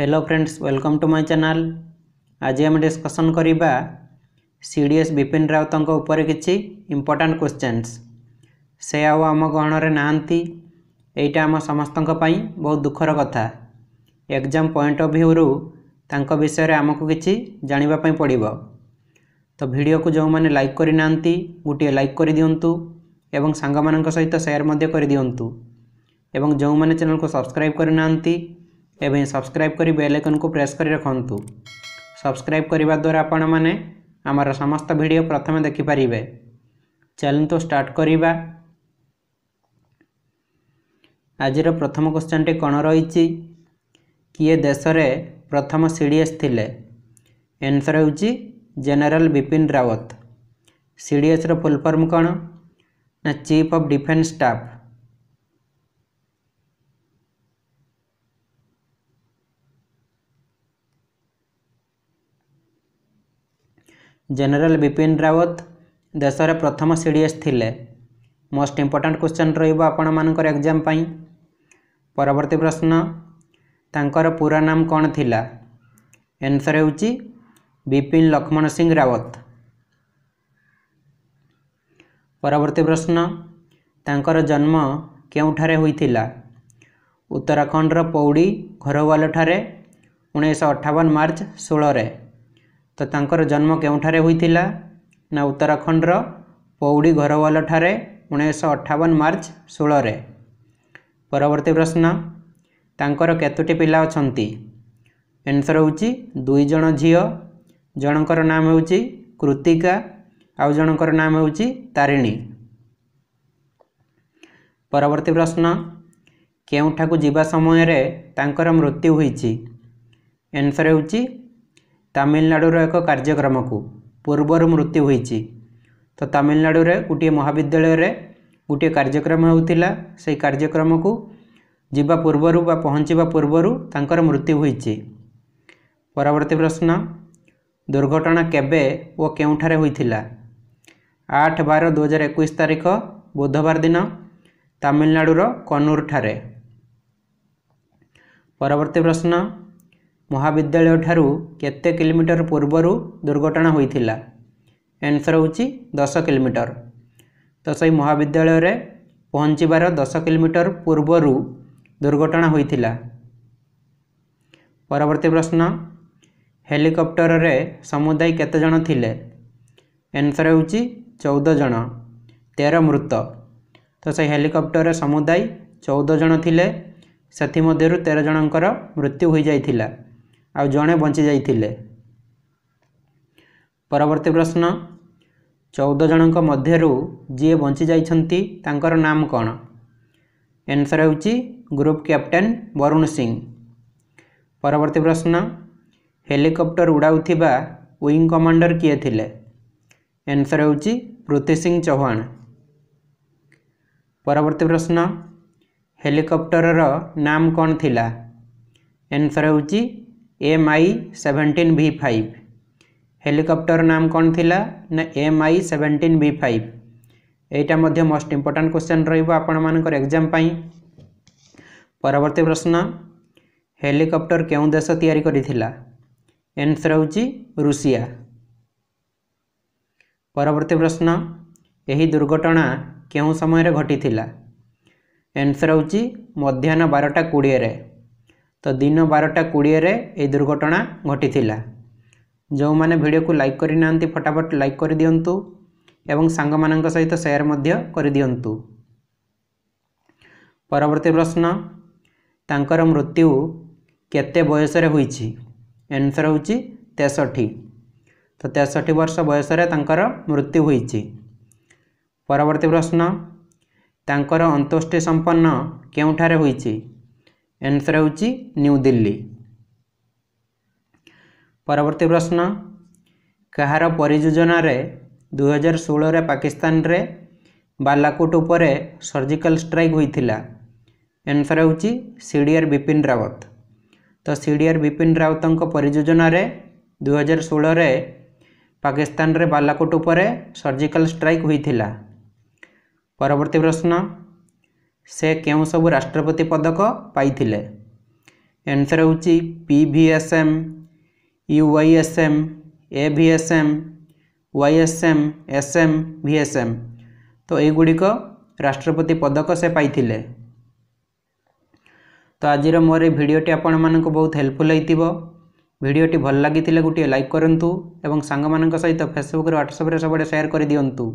Hello friends welcome to my channel आज आम discussion करवा C D S Bipin Rawat किसी इम्पोर्टां क्वेश्चनस से आम गहन नहांती यहाँ आम समस्त बहुत दुखर कथा एग्जाम पॉइंट ऑफ व्यू रु ता विषय आम को किसी जानवापी पड़ो तो भिड को जो मैंने लाइक करना गोटे लाइक कर दिंतु एवं सांग सहित सेयार कर दिंतु और जो मैंने चेल को सब्सक्राइब करना ଏବଂ ସବସ୍କ୍ରାଇବ୍ କରି ବେଲେକନକୁ ପ୍ରେସ୍ କରି ରଖନ୍ତୁ ସବସ୍କ୍ରାଇବ୍ କରିବା ଦ୍ୱାରା ଆପଣମାନେ ଆମର ସମସ୍ତ ଭିଡ଼ିଓ ପ୍ରଥମେ ଦେଖିପାରିବେ ଚାଲନ୍ତୁ ଷ୍ଟାର୍ଟ କରିବା ଆଜିର ପ୍ରଥମ କ୍ୱେଶ୍ଚନ୍ଟି କ'ଣ ରହିଛି କିଏ ଦେଶରେ ପ୍ରଥମ ସି ଡି ଏସ୍ ଥିଲେ ଏନ୍ସର୍ ହେଉଛି general Bipin Rawat C D ଏସ୍ର ଫୁଲ୍ ଫର୍ମ କ'ଣ ନା chief of defence staff general Bipin Rawat ଦେଶରେ ପ୍ରଥମ ସି ଡି ଏସ୍ ଥିଲେ ମୋଷ୍ଟ ଇମ୍ପୋର୍ଟାଣ୍ଟ କ୍ୱେଶ୍ଚନ୍ ରହିବ ଆପଣମାନଙ୍କର ଏକ୍ଜାମ୍ ପାଇଁ ପରବର୍ତ୍ତୀ ପ୍ରଶ୍ନ ତାଙ୍କର ପୁରା ନାମ କ'ଣ ଥିଲା ଏନ୍ସର୍ ହେଉଛି ବିପିନ ଲକ୍ଷ୍ମଣ ସିଂ ରାୱତ ପରବର୍ତ୍ତୀ ପ୍ରଶ୍ନ ତାଙ୍କର ଜନ୍ମ କେଉଁଠାରେ ହୋଇଥିଲା ଉତ୍ତରାଖଣ୍ଡର ପୌଡ଼ି ଘରୱାଲଠାରେ ଉଣେଇଶହ ଅଠାବନ ମାର୍ଚ୍ଚ ଷୋହଳରେ ତ ତାଙ୍କର ଜନ୍ମ କେଉଁଠାରେ ହୋଇଥିଲା ନା ଉତ୍ତରାଖଣ୍ଡର ପୌଡ଼ି ଘରୱାଲ ଠାରେ ଉଣେଇଶହ ଅଠାବନ ମାର୍ଚ୍ଚ ଷୋହଳରେ ପରବର୍ତ୍ତୀ ପ୍ରଶ୍ନ ତାଙ୍କର କେତୋଟି ପିଲା ଅଛନ୍ତି ଏନ୍ସର ହେଉଛି ଦୁଇ ଜଣ ଝିଅ ଜଣଙ୍କର ନାମ ହେଉଛି କୃତିକା ଆଉ ଜଣଙ୍କର ନାମ ହେଉଛି ତାରିଣୀ ପରବର୍ତ୍ତୀ ପ୍ରଶ୍ନ କେଉଁଠାକୁ ଯିବା ସମୟରେ ତାଙ୍କର ମୃତ୍ୟୁ ହୋଇଛି ଏନ୍ସର ହେଉଛି ତାମିଲନାଡ଼ୁର ଏକ କାର୍ଯ୍ୟକ୍ରମକୁ ପୂର୍ବରୁ ମୃତ୍ୟୁ ହୋଇଛି ତ ତାମିଲନାଡ଼ୁରେ ଗୋଟିଏ ମହାବିଦ୍ୟାଳୟରେ ଗୋଟିଏ କାର୍ଯ୍ୟକ୍ରମ ହେଉଥିଲା ସେହି କାର୍ଯ୍ୟକ୍ରମକୁ ଯିବା ପୂର୍ବରୁ ବା ପହଞ୍ଚିବା ପୂର୍ବରୁ ତାଙ୍କର ମୃତ୍ୟୁ ହୋଇଛି ପରବର୍ତ୍ତୀ ପ୍ରଶ୍ନ ଦୁର୍ଘଟଣା କେବେ ଓ କେଉଁଠାରେ ହୋଇଥିଲା ଆଠ ବାର ଦୁଇହଜାର ଏକୋଇଶ ତାରିଖ ବୁଧବାର ଦିନ ତାମିଲନାଡ଼ୁର କନୁରଠାରେ ପରବର୍ତ୍ତୀ ପ୍ରଶ୍ନ ମହାବିଦ୍ୟାଳୟଠାରୁ କେତେ କିଲୋମିଟର ପୂର୍ବରୁ ଦୁର୍ଘଟଣା ହୋଇଥିଲା ଏନ୍ସର ହେଉଛି ଦଶ କିଲୋମିଟର ତ ସେହି ମହାବିଦ୍ୟାଳୟରେ ପହଞ୍ଚିବାର ଦଶ କିଲୋମିଟର ପୂର୍ବରୁ ଦୁର୍ଘଟଣା ହୋଇଥିଲା ପରବର୍ତ୍ତୀ ପ୍ରଶ୍ନ ହେଲିକପ୍ଟରରେ ସମୁଦାୟ କେତେ ଜଣ ଥିଲେ ଆନ୍ସର ହେଉଛି ଚଉଦ ଜଣ ତେର ମୃତ ତ ସେ ହେଲିକପ୍ଟରରେ ସମୁଦାୟ ଚଉଦ ଜଣ ଥିଲେ ସେଥିମଧ୍ୟରୁ ତେର ଜଣଙ୍କର ମୃତ୍ୟୁ ହୋଇଯାଇଥିଲା ଆଉ ଜଣେ ବଞ୍ଚିଯାଇଥିଲେ ପରବର୍ତ୍ତୀ ପ୍ରଶ୍ନ ଚଉଦ ଜଣଙ୍କ ମଧ୍ୟରୁ ଯିଏ ବଞ୍ଚିଯାଇଛନ୍ତି ତାଙ୍କର ନାମ କ'ଣ ଏନ୍ସର୍ ହେଉଛି ଗ୍ରୁପ୍ କ୍ୟାପ୍ଟେନ୍ ବରୁଣ ସିଂ ପରବର୍ତ୍ତୀ ପ୍ରଶ୍ନ ହେଲିକପ୍ଟର ଉଡ଼ାଉଥିବା ୱିଙ୍ଗ କମାଣ୍ଡର କିଏ ଥିଲେ ଏନ୍ସର୍ ହେଉଛି ପୃଥି ସିଂ ଚୌହାଣ ପରବର୍ତ୍ତୀ ପ୍ରଶ୍ନ ହେଲିକପ୍ଟରର ନାମ କ'ଣ ଥିଲା ଏନ୍ସର୍ ହେଉଛି M I seventeen V five helicopter नाम कौन थी ला? ना M I seventeen V five यहीटा मोस्ट इम्पोर्टाट क्वेश्चन रपण मानक एक्जाम परवर्त प्रश्न हेलिकप्टर केश या एनसर होशिया परवर्त प्रश्न यही दुर्घटना के घटी एनसर होध्यान बारटा कोड़े ତ ଦିନ ବାରଟା କୋଡ଼ିଏରେ ଏହି ଦୁର୍ଘଟଣା ଘଟିଥିଲା ଯେଉଁମାନେ ଭିଡ଼ିଓକୁ ଲାଇକ୍ କରିନାହାନ୍ତି ଫଟାଫଟ ଲାଇକ୍ କରିଦିଅନ୍ତୁ ଏବଂ ସାଙ୍ଗମାନଙ୍କ ସହିତ ସେୟାର ମଧ୍ୟ କରିଦିଅନ୍ତୁ ପରବର୍ତ୍ତୀ ପ୍ରଶ୍ନ ତାଙ୍କର ମୃତ୍ୟୁ କେତେ ବୟସରେ ହୋଇଛି ଏନ୍ସର୍ ହେଉଛି ତେଷଠି ତ ତେଷଠି ବର୍ଷ ବୟସରେ ତାଙ୍କର ମୃତ୍ୟୁ ହୋଇଛି ପରବର୍ତ୍ତୀ ପ୍ରଶ୍ନ ତାଙ୍କର ଅନ୍ତୁଷ୍ଟି ସମ୍ପନ୍ନ କେଉଁଠାରେ ହୋଇଛି एनसर न्यू दिल्ली परवर्त प्रश्न कहार परिजोजन दुईहजार षोल पाकिस्तान रे बालाकोट पर सर्जिकल स्ट्राइक होता एनसर होर विपिन रावत तो सीडीआर विपिन राउत परिजोजन दुईहजार षोल पाकिस्तान रे बालाकोट पर सर्जिकल स्ट्राइक होता परवर्त प्रश्न ସେ କେଉଁ ସବୁ ରାଷ୍ଟ୍ରପତି ପଦକ ପାଇଥିଲେ ଏନ୍ସର ହେଉଛି P V S M U Y S M A V S M Y S M S M V S M ତ ଏଗୁଡ଼ିକ ରାଷ୍ଟ୍ରପତି ପଦକ ସେ ପାଇଥିଲେ ତ ଆଜିର ମୋର ଏ ଭିଡ଼ିଓଟି ଆପଣମାନଙ୍କୁ ବହୁତ ହେଲ୍ପଫୁଲ୍ ହୋଇଥିବ ଭିଡ଼ିଓଟି ଭଲ ଲାଗିଥିଲେ ଗୋଟିଏ ଲାଇକ୍ କରନ୍ତୁ ଏବଂ ସାଙ୍ଗମାନଙ୍କ ସହିତ ଫେସବୁକ୍ରେ ହ୍ୱାଟ୍ସଆପ୍ରେ ସବୁଆଡ଼େ ସେୟାର କରିଦିଅନ୍ତୁ